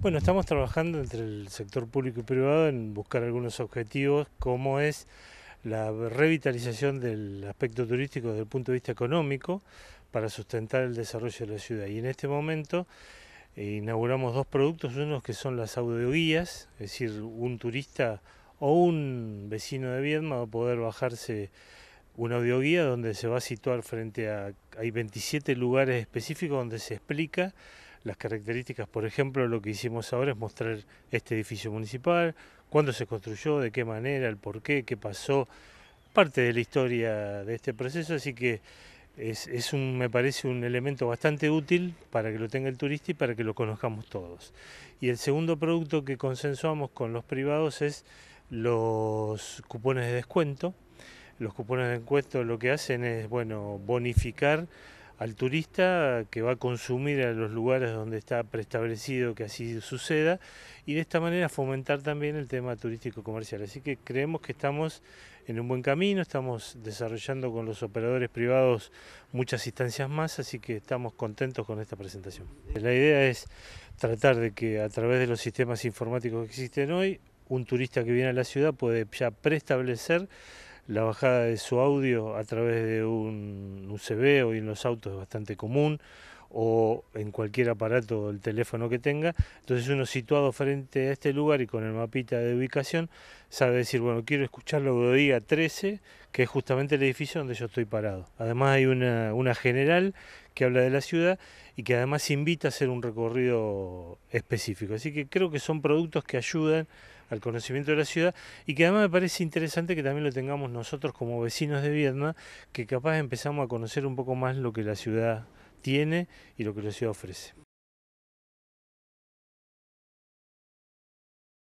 Bueno, estamos trabajando entre el sector público y privado en buscar algunos objetivos, como es la revitalización del aspecto turístico desde el punto de vista económico para sustentar el desarrollo de la ciudad. Y en este momento eh, inauguramos dos productos, unos que son las audioguías, es decir, un turista o un vecino de Viedma va a poder bajarse una audioguía donde se va a situar frente a... Hay 27 lugares específicos donde se explica las características. Por ejemplo, lo que hicimos ahora es mostrar este edificio municipal, cuándo se construyó, de qué manera, el por qué, qué pasó, parte de la historia de este proceso, así que es, un, me parece un elemento bastante útil para que lo tenga el turista y para que lo conozcamos todos. Y el segundo producto que consensuamos con los privados es los cupones de descuento. Los cupones de descuento lo que hacen es, bueno, bonificar al turista que va a consumir a los lugares donde está preestablecido que así suceda y de esta manera fomentar también el tema turístico comercial. Así que creemos que estamos en un buen camino, estamos desarrollando con los operadores privados muchas instancias más, así que estamos contentos con esta presentación. La idea es tratar de que a través de los sistemas informáticos que existen hoy, un turista que viene a la ciudad puede ya preestablecer la bajada de su audio a través de un se ve hoy en los autos, es bastante común o en cualquier aparato el teléfono que tenga. Entonces uno situado frente a este lugar y con el mapita de ubicación sabe decir, bueno, quiero escuchar la Udodía 13, que es justamente el edificio donde yo estoy parado. Además hay una, una general que habla de la ciudad y que además invita a hacer un recorrido específico. Así que creo que son productos que ayudan al conocimiento de la ciudad y que además me parece interesante que también lo tengamos nosotros como vecinos de Vietnam, que capaz empezamos a conocer un poco más lo que la ciudad tiene y lo que les ofrece.